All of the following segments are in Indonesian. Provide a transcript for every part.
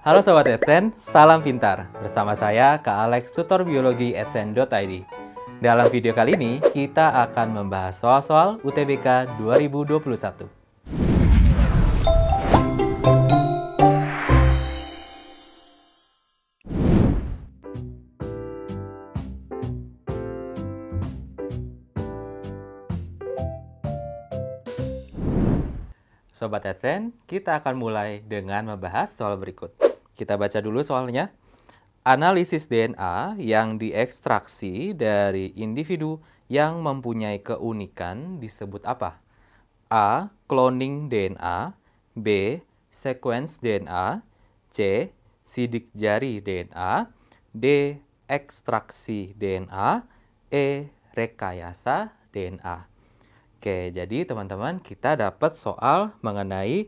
Halo Sobat Edsen, salam pintar. Bersama saya, Kak Alex, tutor biologi edsen.id. Dalam video kali ini, kita akan membahas soal-soal UTBK 2021. Sobat Edsen, kita akan mulai dengan membahas soal berikut. Kita baca dulu soalnya. Analisis DNA yang diekstraksi dari individu yang mempunyai keunikan disebut apa? A. Cloning DNA B. Sequence DNA C. Sidik jari DNA D. Ekstraksi DNA E. Rekayasa DNA Oke, jadi teman-teman kita dapat soal mengenai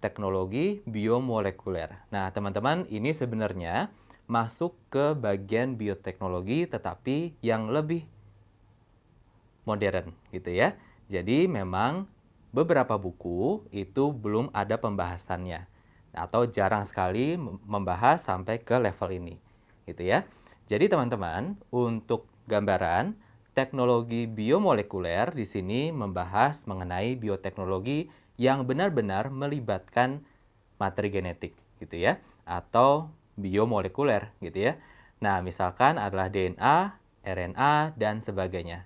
teknologi biomolekuler. Nah, teman-teman, ini sebenarnya masuk ke bagian bioteknologi tetapi yang lebih modern gitu ya. Jadi memang beberapa buku itu belum ada pembahasannya atau jarang sekali membahas sampai ke level ini gitu ya. Jadi teman-teman, untuk gambaran teknologi biomolekuler di sini membahas mengenai bioteknologi yang benar-benar melibatkan materi genetik gitu ya atau biomolekuler gitu ya. Nah, misalkan adalah DNA, RNA dan sebagainya.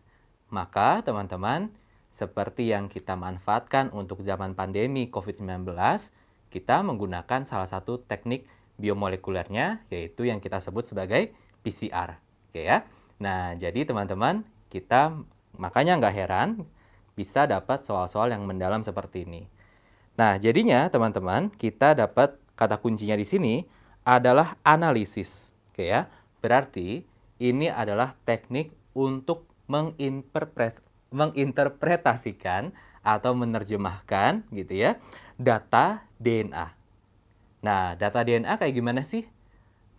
Maka teman-teman, seperti yang kita manfaatkan untuk zaman pandemi COVID-19, kita menggunakan salah satu teknik biomolekulernya yaitu yang kita sebut sebagai PCR. Oke gitu ya. Nah, jadi teman-teman, kita makanya nggak heran bisa dapat soal-soal yang mendalam seperti ini. Nah, jadinya teman-teman, kita dapat kata kuncinya di sini adalah analisis. Oke ya. Berarti ini adalah teknik untuk menginterpretasikan atau menerjemahkan gitu ya data DNA. Nah, data DNA kayak gimana sih?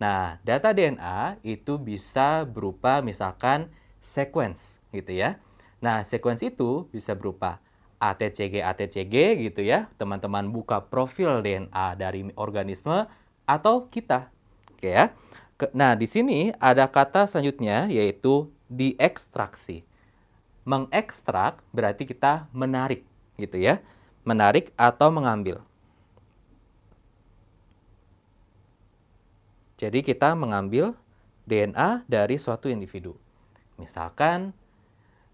Nah, data DNA itu bisa berupa misalkan sequence gitu ya. Nah, sequence itu bisa berupa ATCG ATCG gitu ya. Teman-teman buka profil DNA dari organisme atau kita. Oke ya. Nah, di sini ada kata selanjutnya yaitu diekstraksi. Mengekstrak berarti kita menarik gitu ya. Menarik atau mengambil. Jadi kita mengambil DNA dari suatu individu. Misalkan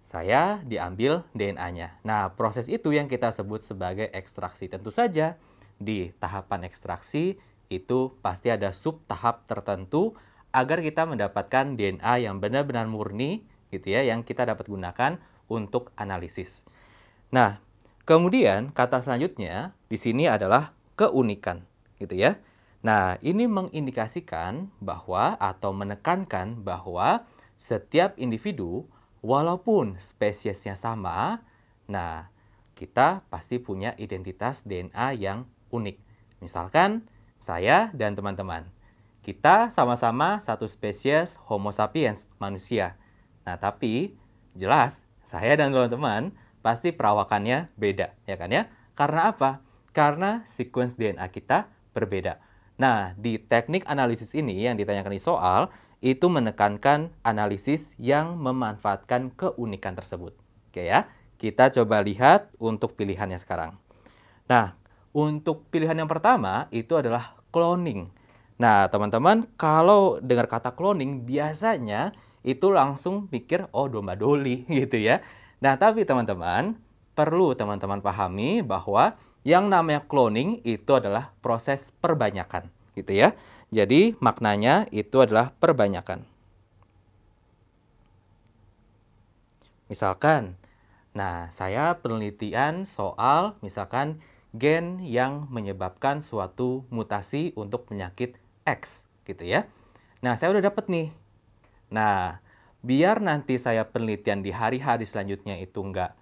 saya diambil DNA-nya. Nah, proses itu yang kita sebut sebagai ekstraksi. Tentu saja di tahapan ekstraksi itu pasti ada sub tahap tertentu agar kita mendapatkan DNA yang benar-benar murni gitu ya yang kita dapat gunakan untuk analisis. Nah, kemudian kata selanjutnya di sini adalah keunikan gitu ya. Nah, ini mengindikasikan bahwa atau menekankan bahwa setiap individu walaupun spesiesnya sama, nah kita pasti punya identitas DNA yang unik. Misalkan saya dan teman-teman, kita sama-sama satu spesies Homo sapiens manusia. Nah, tapi jelas saya dan teman-teman pasti perawakannya beda, ya kan ya? Karena apa? Karena sequence DNA kita berbeda. Nah, di teknik analisis ini yang ditanyakan di soal, itu menekankan analisis yang memanfaatkan keunikan tersebut. Oke ya, kita coba lihat untuk pilihannya sekarang. Nah, untuk pilihan yang pertama itu adalah cloning. Nah, teman-teman, kalau dengar kata cloning, biasanya itu langsung pikir oh domba doli gitu ya. Nah, tapi teman-teman, perlu teman-teman pahami bahwa yang namanya cloning itu adalah proses perbanyakan gitu ya. Jadi maknanya itu adalah perbanyakan. Misalkan, nah saya penelitian soal misalkan gen yang menyebabkan suatu mutasi untuk penyakit X gitu ya. Nah saya udah dapet nih. Nah biar nanti saya penelitian di hari-hari selanjutnya itu nggak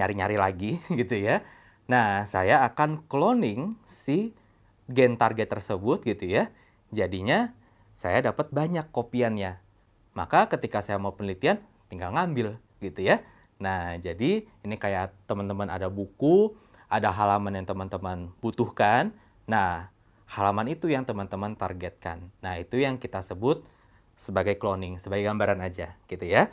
nyari-nyari lagi gitu ya. Nah saya akan cloning si gen target tersebut gitu ya. Jadinya, saya dapat banyak kopiannya. Maka ketika saya mau penelitian, tinggal ngambil gitu ya. Nah, jadi ini kayak teman-teman ada buku, ada halaman yang teman-teman butuhkan. Nah, halaman itu yang teman-teman targetkan. Nah, itu yang kita sebut sebagai cloning, sebagai gambaran aja gitu ya.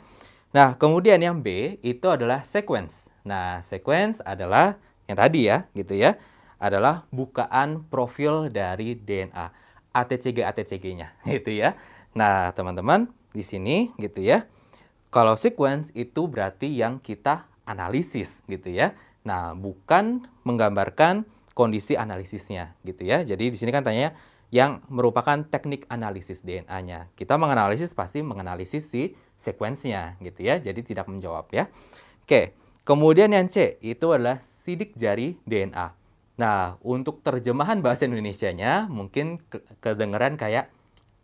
Nah, kemudian yang B itu adalah sequence. Nah, sequence adalah yang tadi ya, gitu ya, adalah bukaan profil dari DNA. ATCG ATCG-nya gitu ya. Nah, teman-teman di sini gitu ya. Kalau sequence itu berarti yang kita analisis gitu ya. Nah, bukan menggambarkan kondisi analisisnya gitu ya. Jadi di sini kan tanya yang merupakan teknik analisis DNA-nya. Kita menganalisis pasti menganalisis si sequence-nya, gitu ya. Jadi tidak menjawab ya. Oke, kemudian yang C itu adalah sidik jari DNA. Nah, untuk terjemahan bahasa Indonesia-nya mungkin ke kedengeran kayak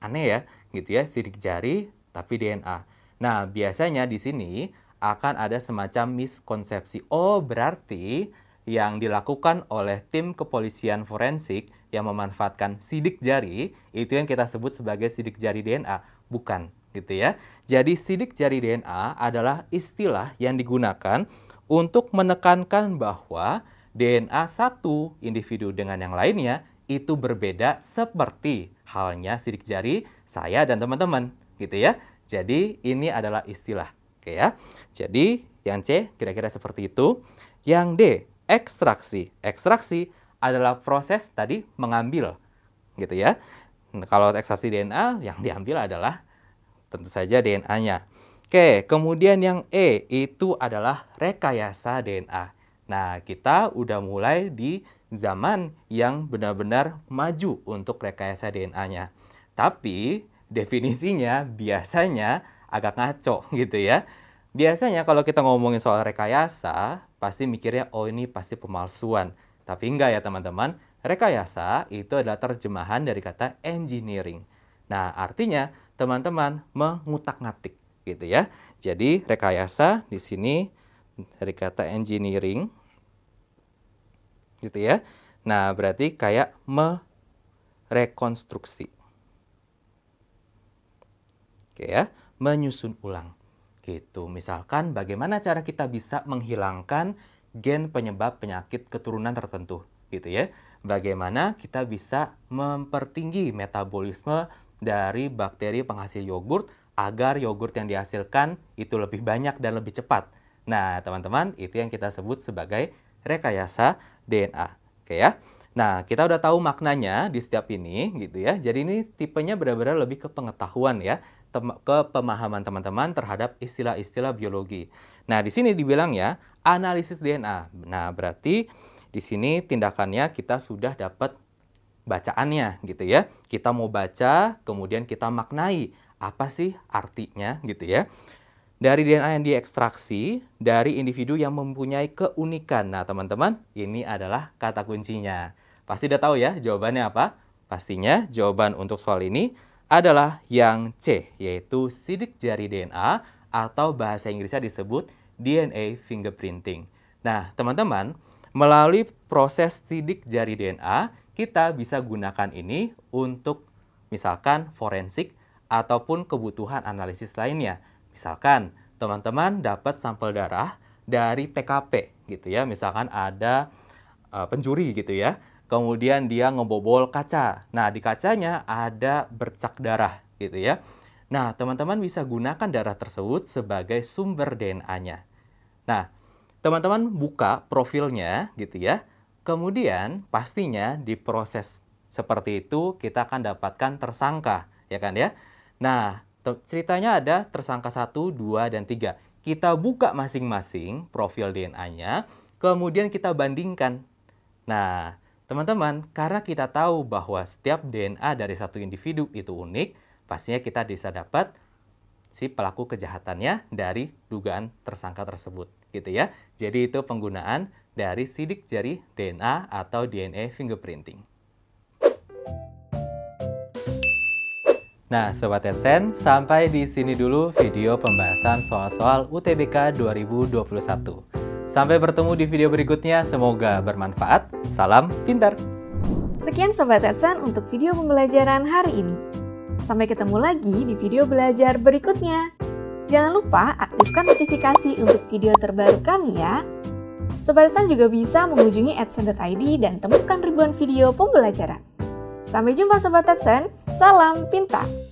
aneh ya, gitu ya, sidik jari tapi DNA. Nah, biasanya di sini akan ada semacam miskonsepsi. Oh, berarti yang dilakukan oleh tim kepolisian forensik yang memanfaatkan sidik jari, itu yang kita sebut sebagai sidik jari DNA, bukan gitu ya. Jadi sidik jari DNA adalah istilah yang digunakan untuk menekankan bahwa DNA satu individu dengan yang lainnya itu berbeda seperti halnya sidik jari saya dan teman-teman gitu ya. Jadi ini adalah istilah. Oke ya. Jadi yang C kira-kira seperti itu. Yang D ekstraksi. Ekstraksi adalah proses tadi mengambil gitu ya. Nah, kalau ekstraksi DNA yang diambil adalah tentu saja DNA-nya. Oke, kemudian yang E itu adalah rekayasa DNA. Nah, kita udah mulai di zaman yang benar-benar maju untuk rekayasa DNA-nya. Tapi definisinya biasanya agak ngaco gitu ya. Biasanya kalau kita ngomongin soal rekayasa, pasti mikirnya oh ini pasti pemalsuan. Tapi enggak ya teman-teman, rekayasa itu adalah terjemahan dari kata engineering. Nah, artinya teman-teman mengutak-ngatik gitu ya. Jadi rekayasa di sini dari kata engineering gitu ya. Nah, berarti kayak merekonstruksi. Oke ya, menyusun ulang. Gitu. Misalkan bagaimana cara kita bisa menghilangkan gen penyebab penyakit keturunan tertentu gitu ya. Bagaimana kita bisa mempertinggi metabolisme dari bakteri penghasil yogurt agar yogurt yang dihasilkan itu lebih banyak dan lebih cepat Nah, teman-teman, itu yang kita sebut sebagai rekayasa DNA. Oke ya. Nah, kita udah tahu maknanya di setiap ini gitu ya. Jadi ini tipenya benar-benar lebih ke pengetahuan ya, tem ke pemahaman teman-teman terhadap istilah-istilah biologi. Nah, di sini dibilang ya, analisis DNA. Nah, berarti di sini tindakannya kita sudah dapat bacaannya gitu ya. Kita mau baca, kemudian kita maknai apa sih artinya gitu ya dari DNA yang diekstraksi dari individu yang mempunyai keunikan. Nah, teman-teman, ini adalah kata kuncinya. Pasti udah tahu ya jawabannya apa? Pastinya jawaban untuk soal ini adalah yang C, yaitu sidik jari DNA atau bahasa Inggrisnya disebut DNA fingerprinting. Nah, teman-teman, melalui proses sidik jari DNA, kita bisa gunakan ini untuk misalkan forensik ataupun kebutuhan analisis lainnya. Misalkan teman-teman dapat sampel darah dari TKP gitu ya, misalkan ada uh, pencuri gitu ya. Kemudian dia ngebobol kaca. Nah, di kacanya ada bercak darah gitu ya. Nah, teman-teman bisa gunakan darah tersebut sebagai sumber DNA-nya. Nah, teman-teman buka profilnya gitu ya. Kemudian pastinya di proses seperti itu kita akan dapatkan tersangka, ya kan ya. Nah, Ceritanya ada tersangka 1, 2, dan 3. Kita buka masing-masing profil DNA-nya, kemudian kita bandingkan. Nah, teman-teman, karena kita tahu bahwa setiap DNA dari satu individu itu unik, pastinya kita bisa dapat si pelaku kejahatannya dari dugaan tersangka tersebut gitu ya. Jadi itu penggunaan dari sidik jari DNA atau DNA fingerprinting. Nah, Sobat Edsen, sampai di sini dulu video pembahasan soal-soal UTBK 2021. Sampai bertemu di video berikutnya, semoga bermanfaat. Salam pintar! Sekian Sobat Edsen untuk video pembelajaran hari ini. Sampai ketemu lagi di video belajar berikutnya. Jangan lupa aktifkan notifikasi untuk video terbaru kami ya. Sobat Edsen juga bisa mengunjungi edsen.id dan temukan ribuan video pembelajaran. Sampai jumpa Sobat Edsen, salam pintar!